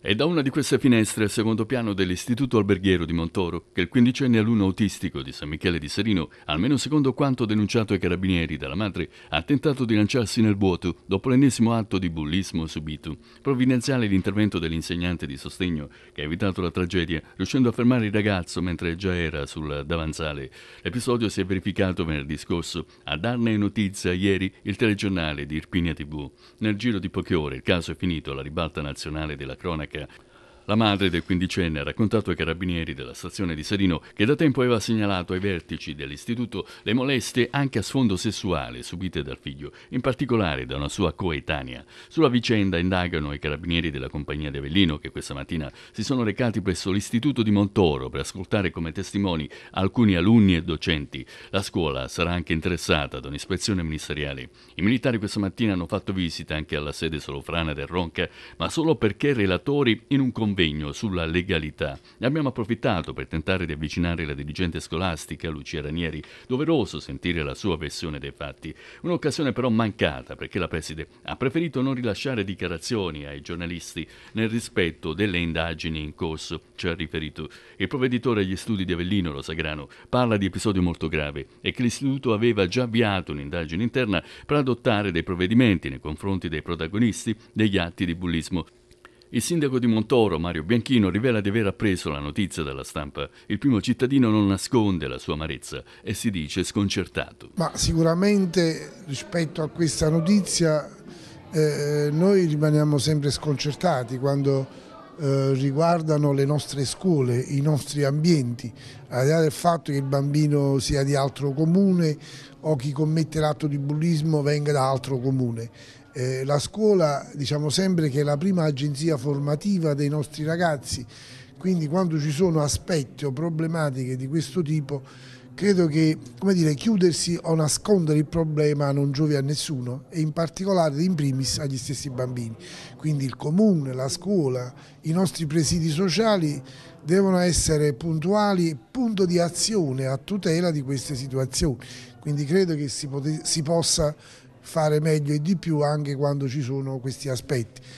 È da una di queste finestre al secondo piano dell'Istituto Alberghiero di Montoro che il quindicenne alunno autistico di San Michele di Serino, almeno secondo quanto denunciato ai carabinieri dalla madre, ha tentato di lanciarsi nel vuoto dopo l'ennesimo atto di bullismo subito. Provvidenziale l'intervento dell'insegnante di sostegno che ha evitato la tragedia, riuscendo a fermare il ragazzo mentre già era sul davanzale. L'episodio si è verificato venerdì scorso. A darne notizia ieri il telegiornale di Irpinia TV. Nel giro di poche ore il caso è finito alla ribalta nazionale della cronaca like it. La madre del quindicenne ha raccontato ai carabinieri della stazione di Serino che da tempo aveva segnalato ai vertici dell'istituto le molestie anche a sfondo sessuale subite dal figlio, in particolare da una sua coetanea. Sulla vicenda indagano i carabinieri della compagnia di Avellino che questa mattina si sono recati presso l'istituto di Montoro per ascoltare come testimoni alcuni alunni e docenti. La scuola sarà anche interessata ad un'ispezione ministeriale. I militari questa mattina hanno fatto visita anche alla sede solofrana del Ronca, ma solo perché relatori in un convegno convegno sulla legalità. Ne abbiamo approfittato per tentare di avvicinare la dirigente scolastica Lucia Ranieri, doveroso sentire la sua versione dei fatti. Un'occasione però mancata perché la preside ha preferito non rilasciare dichiarazioni ai giornalisti nel rispetto delle indagini in corso, ci ha riferito. Il provveditore agli studi di Avellino, Rosagrano, parla di episodio molto grave e che l'istituto aveva già avviato un'indagine interna per adottare dei provvedimenti nei confronti dei protagonisti degli atti di bullismo il sindaco di Montoro, Mario Bianchino, rivela di aver appreso la notizia dalla stampa. Il primo cittadino non nasconde la sua amarezza e si dice sconcertato. Ma sicuramente rispetto a questa notizia eh, noi rimaniamo sempre sconcertati quando eh, riguardano le nostre scuole, i nostri ambienti, al di là del fatto che il bambino sia di altro comune o chi commette l'atto di bullismo venga da altro comune. Eh, la scuola diciamo sempre che è la prima agenzia formativa dei nostri ragazzi, quindi quando ci sono aspetti o problematiche di questo tipo credo che dire, chiudersi o nascondere il problema non giovi a nessuno e in particolare in primis agli stessi bambini. Quindi il comune, la scuola, i nostri presidi sociali devono essere puntuali, punto di azione a tutela di queste situazioni. Quindi credo che si, si possa fare meglio e di più anche quando ci sono questi aspetti.